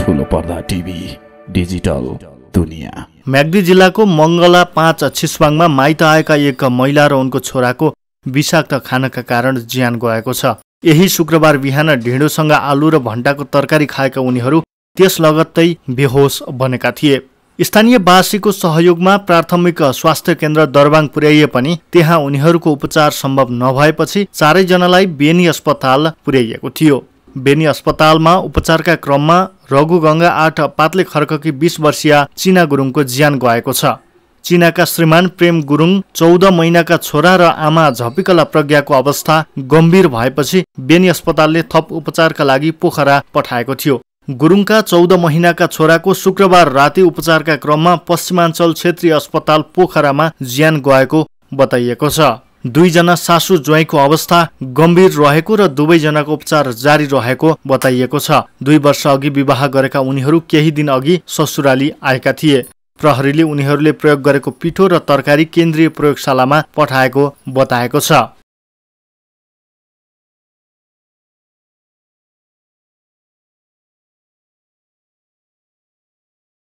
ठुलो पर्दा TV digital दुनिया म्याग्दी जिल्लाको मङ्गला पाँच छिस्वाङमा माइत आएका एक महिला र उनको छोराको विषाक्त खानाका कारण ज्यान गएको छ यही शुक्रबार बिहान ढिँडोसँग आलु र भन्टाको तरकारी खाएका उनीहरू त्यस लगत्तै बेहोस बनेका थिए स्थानीय स्थानीयवासीको सहयोगमा प्राथमिक स्वास्थ्य केन्द्र दरबाङ पुर्याइए पनि त्यहाँ उनीहरूको उपचार सम्भव नभएपछि चारैजनालाई बेनी अस्पताल पुर्याइएको थियो बेनी अस्पतालमा उपचारका क्रममा रघुगङ्गा आठ पातले खर्ककी बिस वर्षीय चिना गुरुङको ज्यान गएको छ चिनाका श्रीमान प्रेम गुरुङ चौध महिनाका छोरा र आमा झपिकला प्रज्ञाको अवस्था गम्भीर भएपछि बेनी अस्पतालले थप उपचारका लागि पोखरा पठाएको थियो गुरुङका चौध महिनाका छोराको शुक्रबार राति उपचारका क्रममा पश्चिमाञ्चल क्षेत्रीय अस्पताल पोखरामा ज्यान गएको बताइएको छ दुईजना सासु ज्वाइँको अवस्था गम्भीर रहेको र दुवैजनाको उपचार जारी रहेको बताइएको छ दुई वर्ष अघि विवाह गरेका उनीहरू केही दिन अघि ससुराली आएका थिए प्रहरीले उनीहरूले प्रयोग गरेको पिठो र तरकारी केन्द्रीय प्रयोगशालामा पठाएको बताएको छ